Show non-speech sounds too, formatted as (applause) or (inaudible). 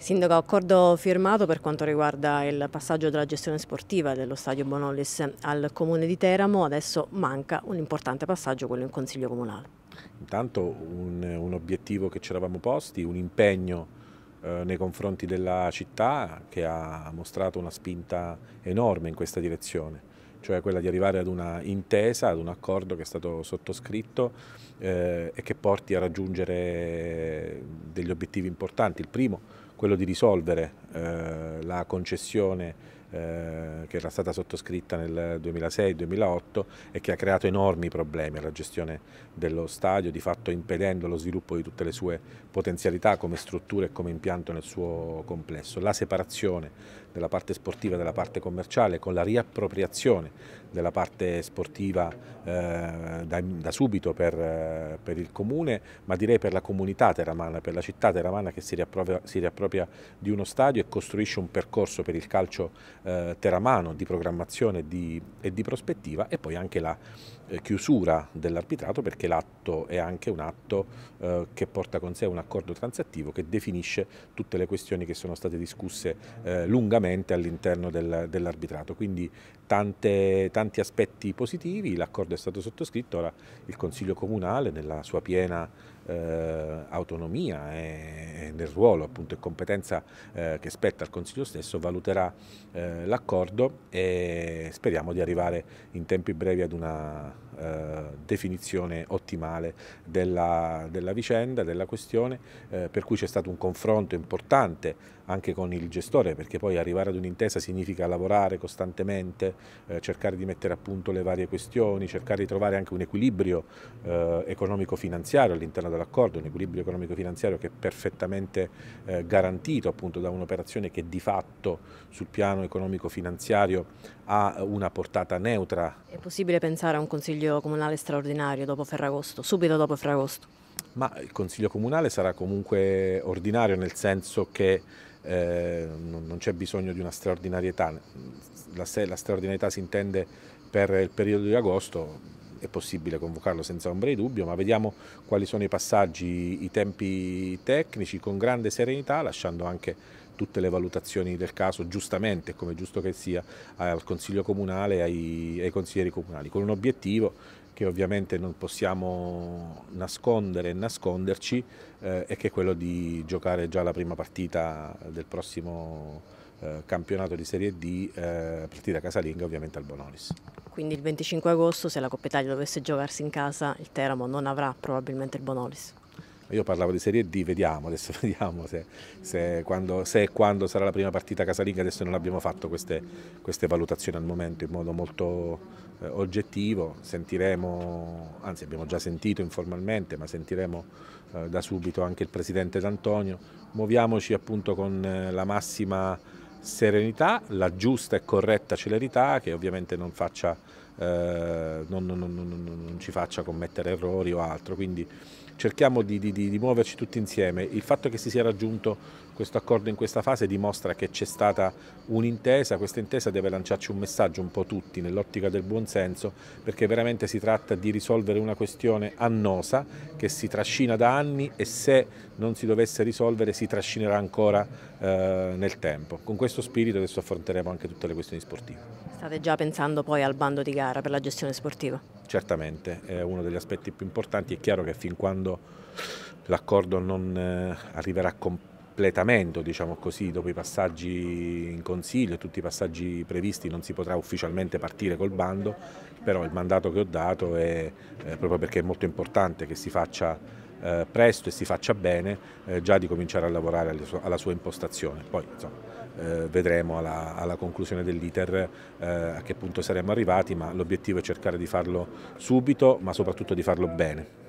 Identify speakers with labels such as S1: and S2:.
S1: Sindaco, accordo firmato per quanto riguarda il passaggio della gestione sportiva dello stadio Bonolis al comune di Teramo, adesso manca un importante passaggio, quello in consiglio comunale.
S2: Intanto un, un obiettivo che ci eravamo posti, un impegno eh, nei confronti della città che ha mostrato una spinta enorme in questa direzione cioè quella di arrivare ad una intesa, ad un accordo che è stato sottoscritto eh, e che porti a raggiungere degli obiettivi importanti. Il primo, quello di risolvere eh, la concessione eh, che era stata sottoscritta nel 2006-2008 e che ha creato enormi problemi alla gestione dello stadio, di fatto impedendo lo sviluppo di tutte le sue potenzialità come struttura e come impianto nel suo complesso. La separazione della parte sportiva e della parte commerciale con la riappropriazione della parte sportiva eh, da, da, subito per, eh, per, il comune, ma direi per la comunità teramana, per la città teramana che si riappropria, si riappropria di uno stadio e costruisce un percorso per il calcio eh, teramano di programmazione di, e di prospettiva e poi anche la eh, chiusura dell'arbitrato perché l'atto è anche un atto eh, che porta con sé un accordo transattivo che definisce tutte le questioni che sono state discusse eh, lungamente all'interno del, dell'arbitrato. Quindi tante, tanti aspetti positivi, l'accordo è stato sottoscritto, ora il Consiglio Comunale nella sua piena eh, autonomia e, nel ruolo appunto, e competenza eh, che spetta al Consiglio stesso valuterà eh, l'accordo e speriamo di arrivare in tempi brevi ad una eh, definizione ottimale della, della, vicenda, della questione, eh, per cui c'è stato un confronto importante anche con il gestore, perché poi arrivare ad un'intesa significa lavorare costantemente, eh, cercare di mettere a punto le varie questioni, cercare di trovare anche un equilibrio eh, economico-finanziario all'interno dell'accordo, un equilibrio economico-finanziario che è perfettamente eh, garantito appunto da un'operazione che di fatto sul piano economico-finanziario ha una portata neutra.
S1: È possibile pensare a un consiglio comunale straordinario dopo Ferragosto, subito dopo Ferragosto?
S2: Ma il Consiglio Comunale sarà comunque ordinario nel senso che eh, non c'è bisogno di una straordinarietà, la, la straordinarietà si intende per il periodo di agosto, è possibile convocarlo senza ombra di dubbio, ma vediamo quali sono i passaggi, i tempi tecnici con grande serenità, lasciando anche tutte le valutazioni del caso, giustamente, come giusto che sia, al Consiglio Comunale e ai, ai consiglieri comunali, con un obiettivo che ovviamente non possiamo nascondere e nasconderci eh, e che è quello di giocare già la prima partita del prossimo eh, campionato di Serie D, eh, partita casalinga ovviamente
S1: al Bonolis. Quindi il 25 agosto se la Coppa Italia dovesse giocarsi in casa il Teramo non avrà probabilmente il Bonolis?
S2: Io parlavo di Serie D, vediamo adesso, (laughs) vediamo se, se, quando, se e quando sarà la prima partita casalinga, adesso non abbiamo fatto queste, queste valutazioni al momento in modo molto eh, oggettivo, sentiremo, anzi abbiamo già sentito informalmente, ma sentiremo eh, da subito anche il Presidente D'Antonio, muoviamoci appunto con eh, la massima serenità, la giusta e corretta celerità che ovviamente non faccia eh, non, non, non, non, ci faccia commettere errori o altro. Quindi cerchiamo di, di, di, muoverci tutti insieme. Il fatto che si sia raggiunto questo accordo in questa fase dimostra che c'è stata un'intesa, questa intesa deve lanciarci un messaggio un po' tutti nell'ottica del buonsenso perché veramente si tratta di risolvere una questione annosa che si trascina da anni e se non si dovesse risolvere si trascinerà ancora eh, nel tempo. Con questo spirito adesso affronteremo anche tutte le questioni sportive.
S1: State già pensando poi al bando di gara per la gestione sportiva?
S2: Certamente, è uno degli aspetti più importanti. È chiaro che fin quando l'accordo non eh, arriverà completamente completamento, diciamo così, dopo i passaggi in consiglio e tutti i passaggi previsti non si potrà ufficialmente partire col bando, però il mandato che ho dato è eh, proprio perché è molto importante che si faccia eh, presto e si faccia bene, eh, già di cominciare a lavorare alla sua, alla sua impostazione. Poi insomma, eh, vedremo alla, alla, conclusione dell'iter eh, a che punto saremo arrivati, ma l'obiettivo è cercare di farlo subito, ma soprattutto di farlo bene.